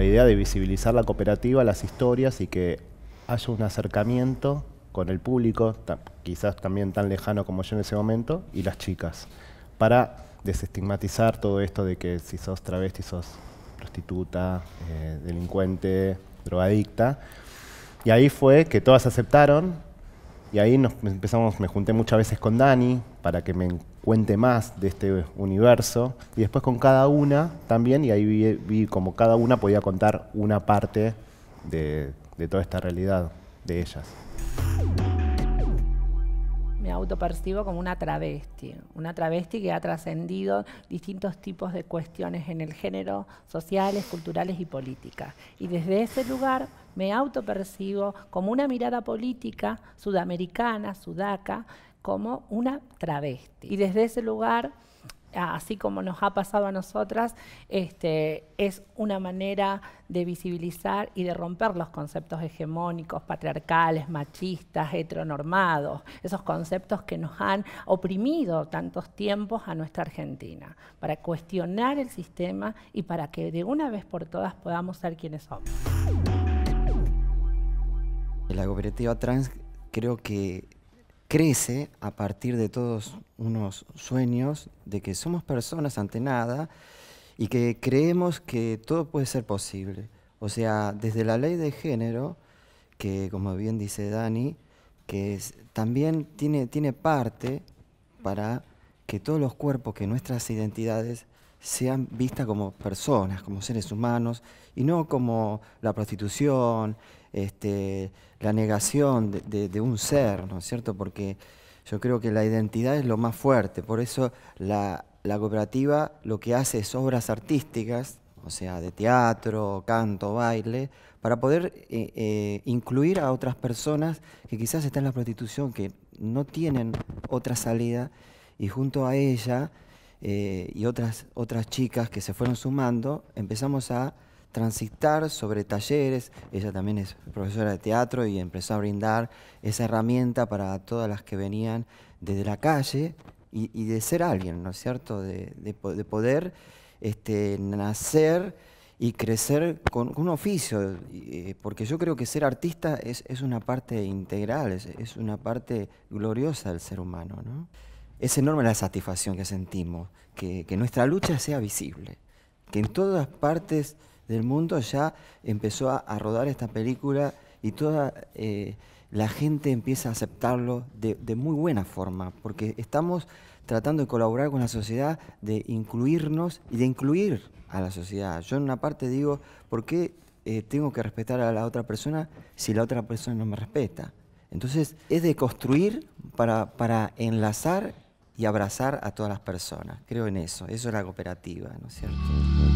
la idea de visibilizar la cooperativa, las historias y que haya un acercamiento con el público, quizás también tan lejano como yo en ese momento, y las chicas, para desestigmatizar todo esto de que si sos travesti, sos prostituta, eh, delincuente, drogadicta. Y ahí fue que todas aceptaron y ahí nos empezamos, me junté muchas veces con Dani para que me cuente más de este universo. Y después con cada una también, y ahí vi, vi como cada una podía contar una parte de, de toda esta realidad de ellas autopercibo como una travesti, una travesti que ha trascendido distintos tipos de cuestiones en el género, sociales, culturales y políticas. Y desde ese lugar me autopercibo como una mirada política sudamericana, sudaca, como una travesti. Y desde ese lugar así como nos ha pasado a nosotras, este, es una manera de visibilizar y de romper los conceptos hegemónicos, patriarcales, machistas, heteronormados, esos conceptos que nos han oprimido tantos tiempos a nuestra Argentina, para cuestionar el sistema y para que de una vez por todas podamos ser quienes somos. La cooperativa trans creo que crece a partir de todos unos sueños de que somos personas ante nada y que creemos que todo puede ser posible. O sea, desde la ley de género, que como bien dice Dani, que también tiene, tiene parte para que todos los cuerpos, que nuestras identidades sean vistas como personas, como seres humanos, y no como la prostitución, este, la negación de, un ser, ¿no es cierto? Porque yo creo que la identidad es lo más fuerte, por eso la, cooperativa lo que hace es obras artísticas, o sea, de teatro, canto, baile, para poder eh, eh, incluir a otras personas que quizás están en la prostitución, que no tienen otra salida, y junto a ella eh, y otras, otras chicas que se fueron sumando, empezamos a transitar sobre talleres. Ella también es profesora de teatro y empezó a brindar esa herramienta para todas las que venían desde la calle y, de ser alguien, ¿no es cierto? De, poder este, nacer y crecer con, un oficio, eh, porque yo creo que ser artista es, una parte integral, es, una parte gloriosa del ser humano. Es enorme la satisfacción que sentimos, que, que nuestra lucha sea visible, que en todas partes del mundo ya empezó a, rodar esta película y toda eh, la gente empieza a aceptarlo de, muy buena forma, porque estamos tratando de colaborar con la sociedad, de incluirnos y de incluir a la sociedad. Yo en una parte digo, ¿por qué eh, tengo que respetar a la otra persona si la otra persona no me respeta? Entonces es de construir para, para enlazar y abrazar a todas las personas. Creo en eso, eso es la cooperativa, ¿no es cierto?